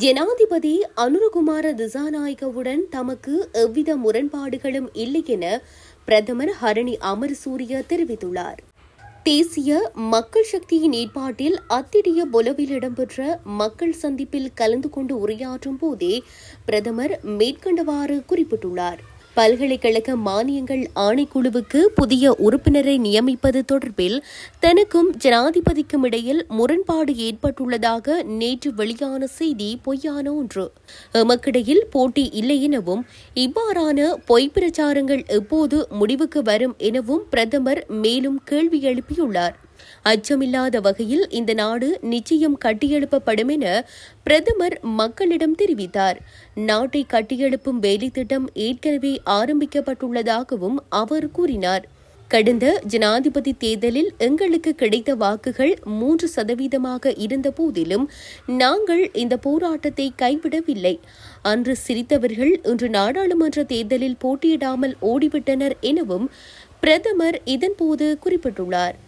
ஜனாதிபதி அனுரகுமார திசாநாயகவுடன் தமக்கு எவ்வித முரண்பாடுகளும் இல்லை என பிரதமர் ஹரணி அமர்சூரிய தெரிவித்துள்ளார் தேசிய மக்கள் சக்தியின் ஏற்பாட்டில் அத்திடிய பொலவில் இடம்பெற்ற மக்கள் சந்திப்பில் கலந்து கொண்டு உரையாற்றும் போதே பிரதமர் மேற்கண்டவாறு குறிப்பிட்டுள்ளார் பல்கலைக்கழக மானியங்கள் ஆணைக்குழுவுக்கு புதிய உறுப்பினரை நியமிப்பது தொடர்பில் தனக்கும் ஜனாதிபதிக்கும் இடையில் முரண்பாடு ஏற்பட்டுள்ளதாக நேற்று வெளியான செய்தி பொய்யான ஒன்று எமக்கிடையில் போட்டி இல்லை எனவும் இவ்வாறான பொய் பிரச்சாரங்கள் எப்போது முடிவுக்கு வரும் எனவும் பிரதமர் மேலும் கேள்வி எழுப்பியுள்ளார் அச்சமில்லாத வகையில் இந்த நாடு நிச்சயம் கட்டியெழுப்பப்படும் என பிரதமர் மக்களிடம் தெரிவித்தார் நாட்டை கட்டியெழுப்பும் வேலை திட்டம் ஏற்கனவே ஆரம்பிக்கப்பட்டுள்ளதாகவும் அவர் கூறினார் கடந்த ஜனாதிபதி தேர்தலில் எங்களுக்கு கிடைத்த வாக்குகள் மூன்று சதவீதமாக இருந்த போதிலும் நாங்கள் இந்த போராட்டத்தை கைவிடவில்லை அன்று சிரித்தவர்கள் இன்று நாடாளுமன்ற தேர்தலில் போட்டியிடாமல் ஓடிவிட்டனர் எனவும் பிரதமர் இதன்போது குறிப்பிட்டுள்ளார்